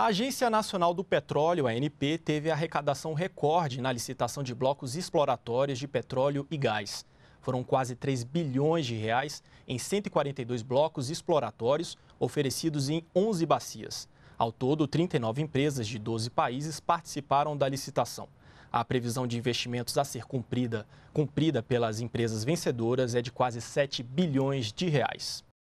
A Agência Nacional do Petróleo, ANP, teve arrecadação recorde na licitação de blocos exploratórios de petróleo e gás. Foram quase 3 bilhões de reais em 142 blocos exploratórios oferecidos em 11 bacias. Ao todo, 39 empresas de 12 países participaram da licitação. A previsão de investimentos a ser cumprida, cumprida pelas empresas vencedoras é de quase 7 bilhões de reais.